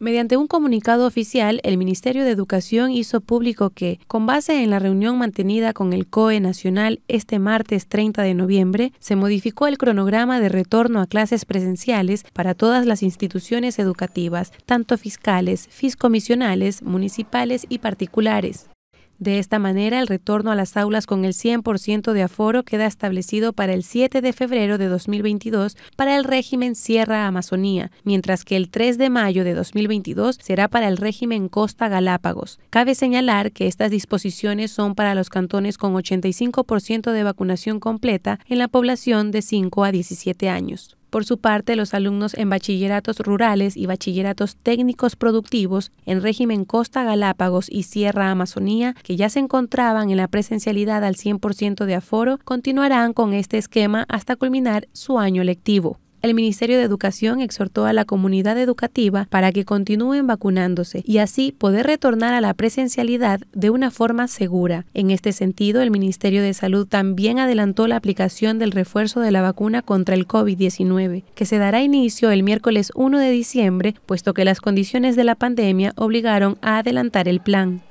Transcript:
Mediante un comunicado oficial, el Ministerio de Educación hizo público que, con base en la reunión mantenida con el COE Nacional este martes 30 de noviembre, se modificó el cronograma de retorno a clases presenciales para todas las instituciones educativas, tanto fiscales, fiscomisionales, municipales y particulares. De esta manera, el retorno a las aulas con el 100% de aforo queda establecido para el 7 de febrero de 2022 para el régimen Sierra Amazonía, mientras que el 3 de mayo de 2022 será para el régimen Costa Galápagos. Cabe señalar que estas disposiciones son para los cantones con 85% de vacunación completa en la población de 5 a 17 años. Por su parte, los alumnos en bachilleratos rurales y bachilleratos técnicos productivos en régimen Costa Galápagos y Sierra Amazonía, que ya se encontraban en la presencialidad al 100% de aforo, continuarán con este esquema hasta culminar su año lectivo. El Ministerio de Educación exhortó a la comunidad educativa para que continúen vacunándose y así poder retornar a la presencialidad de una forma segura. En este sentido, el Ministerio de Salud también adelantó la aplicación del refuerzo de la vacuna contra el COVID-19, que se dará inicio el miércoles 1 de diciembre, puesto que las condiciones de la pandemia obligaron a adelantar el plan.